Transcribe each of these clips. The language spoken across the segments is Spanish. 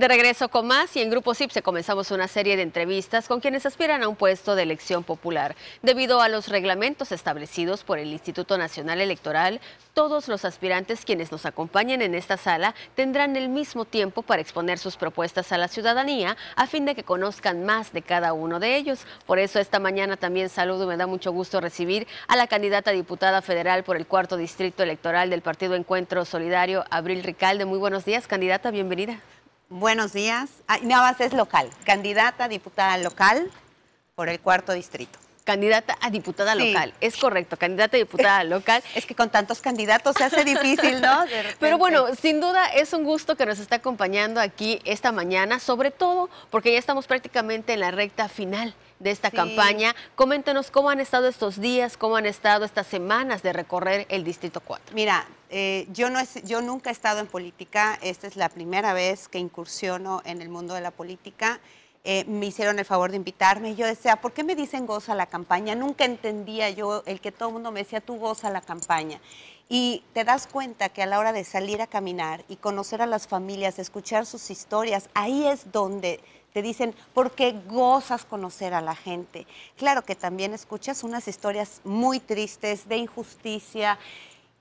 De regreso con más y en Grupo CIPSE comenzamos una serie de entrevistas con quienes aspiran a un puesto de elección popular. Debido a los reglamentos establecidos por el Instituto Nacional Electoral, todos los aspirantes quienes nos acompañen en esta sala tendrán el mismo tiempo para exponer sus propuestas a la ciudadanía a fin de que conozcan más de cada uno de ellos. Por eso esta mañana también saludo y me da mucho gusto recibir a la candidata diputada federal por el cuarto distrito electoral del Partido Encuentro Solidario, Abril Ricalde. Muy buenos días, candidata, bienvenida. Buenos días. Navas es local, candidata a diputada local por el cuarto distrito candidata a diputada local. Es correcto, candidata a diputada local. Es que con tantos candidatos se hace difícil, ¿no? Pero bueno, sin duda es un gusto que nos está acompañando aquí esta mañana, sobre todo porque ya estamos prácticamente en la recta final de esta campaña. Coméntenos cómo han estado estos días, cómo han estado estas semanas de recorrer el Distrito 4. Mira, eh, yo, no yo nunca he estado en política, esta es la primera vez que incursiono en el mundo de la política. Eh, me hicieron el favor de invitarme. Yo decía, ¿por qué me dicen goza la campaña? Nunca entendía yo el que todo el mundo me decía, tú goza la campaña. Y te das cuenta que a la hora de salir a caminar y conocer a las familias, escuchar sus historias, ahí es donde te dicen, ¿por qué gozas conocer a la gente. Claro que también escuchas unas historias muy tristes de injusticia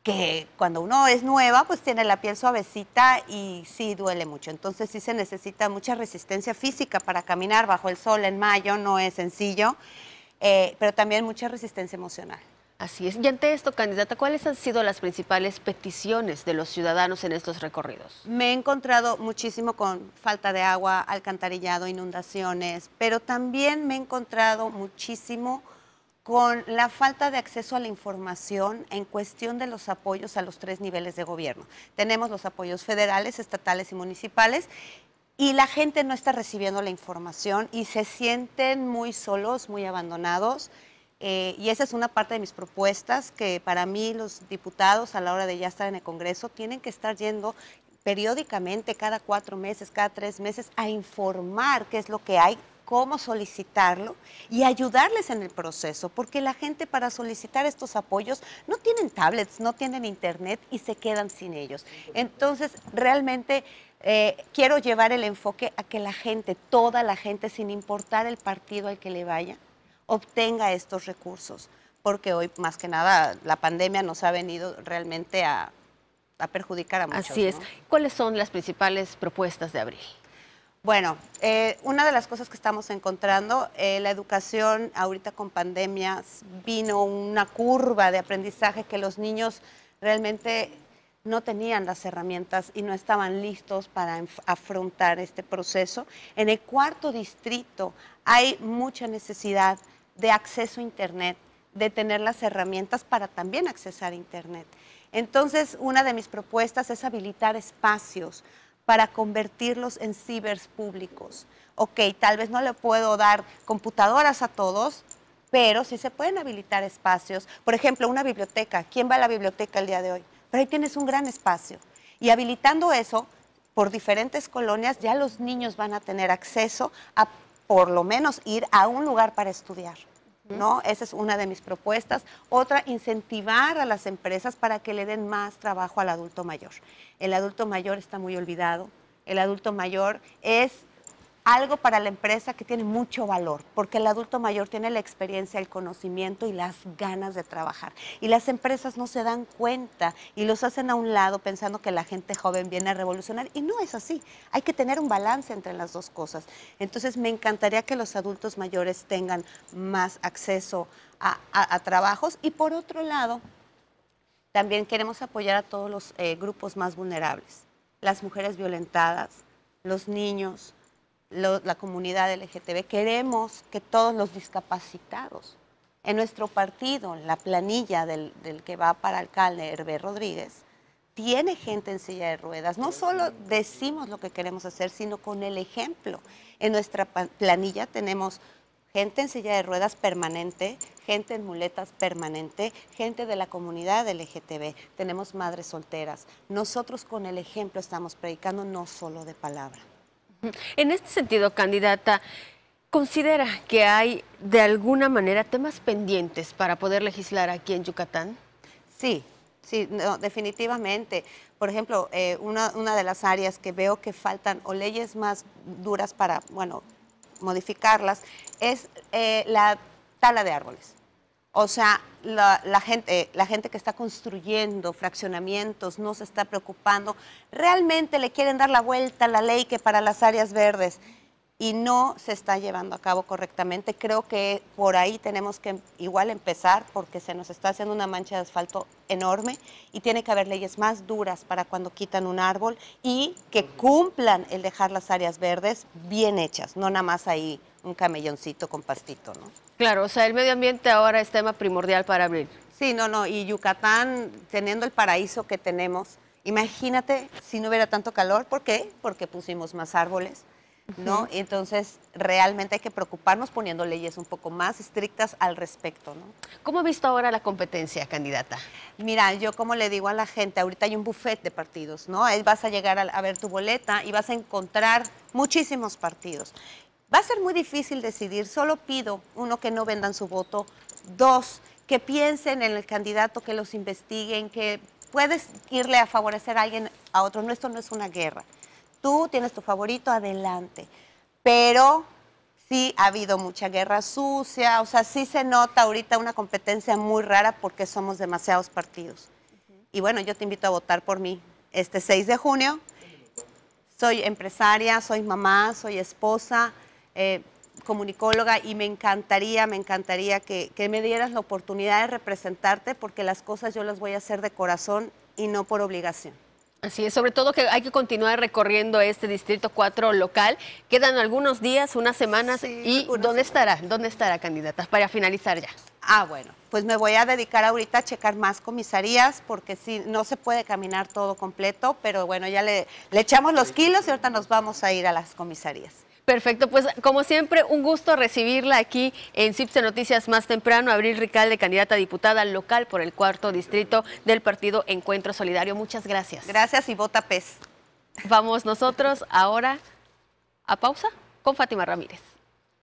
que cuando uno es nueva, pues tiene la piel suavecita y sí duele mucho. Entonces sí se necesita mucha resistencia física para caminar bajo el sol en mayo, no es sencillo, eh, pero también mucha resistencia emocional. Así es. Y ante esto, candidata, ¿cuáles han sido las principales peticiones de los ciudadanos en estos recorridos? Me he encontrado muchísimo con falta de agua, alcantarillado, inundaciones, pero también me he encontrado muchísimo con la falta de acceso a la información en cuestión de los apoyos a los tres niveles de gobierno. Tenemos los apoyos federales, estatales y municipales y la gente no está recibiendo la información y se sienten muy solos, muy abandonados. Eh, y esa es una parte de mis propuestas que para mí los diputados a la hora de ya estar en el Congreso tienen que estar yendo periódicamente, cada cuatro meses, cada tres meses, a informar qué es lo que hay cómo solicitarlo y ayudarles en el proceso, porque la gente para solicitar estos apoyos no tienen tablets, no tienen internet y se quedan sin ellos. Entonces, realmente... Eh, quiero llevar el enfoque a que la gente, toda la gente, sin importar el partido al que le vaya, obtenga estos recursos, porque hoy más que nada la pandemia nos ha venido realmente a, perjudicar a muchos. Así es. ¿Cuáles son las principales propuestas de abril? Bueno, eh, una de las cosas que estamos encontrando, eh, la educación ahorita con pandemia vino una curva de aprendizaje que los niños realmente no tenían las herramientas y no estaban listos para afrontar este proceso. En el cuarto distrito hay mucha necesidad de acceso a Internet, de tener las herramientas para también accesar a Internet. Entonces, una de mis propuestas es habilitar espacios para convertirlos en cibers públicos. Ok, tal vez no le puedo dar computadoras a todos, pero sí se pueden habilitar espacios. Por ejemplo, una biblioteca. ¿Quién va a la biblioteca el día de hoy? Pero ahí tienes un gran espacio. Y habilitando eso, por diferentes colonias, ya los niños van a tener acceso a por lo menos ir a un lugar para estudiar. ¿no? Esa es una de mis propuestas. Otra, incentivar a las empresas para que le den más trabajo al adulto mayor. El adulto mayor está muy olvidado. El adulto mayor es algo para la empresa que tiene mucho valor, porque el adulto mayor tiene la experiencia, el conocimiento y las ganas de trabajar. Y las empresas no se dan cuenta y los hacen a un lado pensando que la gente joven viene a revolucionar. Y no es así. Hay que tener un balance entre las dos cosas. Entonces me encantaría que los adultos mayores tengan más acceso a, trabajos. Y por otro lado, también queremos apoyar a todos los eh, grupos más vulnerables, las mujeres violentadas, los niños, la comunidad LGTB, queremos que todos los discapacitados, en nuestro partido, la planilla del, que va para alcalde Hervé Rodríguez, tiene gente en silla de ruedas. No solo decimos lo que queremos hacer, sino con el ejemplo. En nuestra planilla tenemos gente en silla de ruedas permanente, gente en muletas permanente, gente de la comunidad LGTB, tenemos madres solteras. Nosotros con el ejemplo estamos predicando no solo de palabra. En este sentido, candidata, ¿considera que hay de alguna manera temas pendientes para poder legislar aquí en Yucatán? Sí, sí, definitivamente. Por ejemplo, eh, una, de las áreas que veo que faltan o leyes más duras para, bueno, modificarlas es eh, la tala de árboles. O sea, la, gente, la gente que está construyendo fraccionamientos no se está preocupando. Realmente le quieren dar la vuelta a la ley que para las áreas verdes y no se está llevando a cabo correctamente. Creo que por ahí tenemos que igual empezar porque se nos está haciendo una mancha de asfalto enorme y tiene que haber leyes más duras para cuando quitan un árbol y que cumplan el dejar las áreas verdes bien hechas, no nada más ahí un camelloncito con pastito, ¿no? Claro, o sea, el medio ambiente ahora es tema primordial para abrir. Sí, no, no, y Yucatán, teniendo el paraíso que tenemos, imagínate si no hubiera tanto calor, ¿por qué? Porque pusimos más árboles, ¿no? Entonces, realmente hay que preocuparnos poniendo leyes un poco más estrictas al respecto, ¿no? ¿Cómo ha visto ahora la competencia, candidata? Mira, yo como le digo a la gente, ahorita hay un buffet de partidos, ¿no? Ahí vas a llegar a ver tu boleta y vas a encontrar muchísimos partidos. Va a ser muy difícil decidir. Solo pido, uno, que no vendan su voto. Dos, que piensen en el candidato, que los investiguen, que puedes irle a favorecer a alguien a otro. No, esto no es una guerra. Tú tienes tu favorito, adelante. Pero sí ha habido mucha guerra sucia, o sea, sí se nota ahorita una competencia muy rara porque somos demasiados partidos. Y bueno, yo te invito a votar por mí este 6 de junio. Soy empresaria, soy mamá, soy esposa, eh, comunicóloga y me encantaría, me encantaría que, me dieras la oportunidad de representarte porque las cosas yo las voy a hacer de corazón y no por obligación. Así es, sobre todo que hay que continuar recorriendo este Distrito 4 local. Quedan algunos días, unas semanas. ¿Y dónde estará? ¿Dónde estará, candidata? Para finalizar ya. Ah, bueno, pues me voy a dedicar ahorita a checar más comisarías porque si no se puede caminar todo completo, pero bueno, ya le, le echamos los kilos y ahorita nos vamos a ir a las comisarías. Perfecto, pues como siempre, un gusto recibirla aquí en CIPSE Noticias más temprano. Abril Ricalde, candidata a diputada local por el cuarto distrito del partido Encuentro Solidario. Muchas gracias. Gracias y vota PES. Vamos nosotros ahora a pausa con Fátima Ramírez.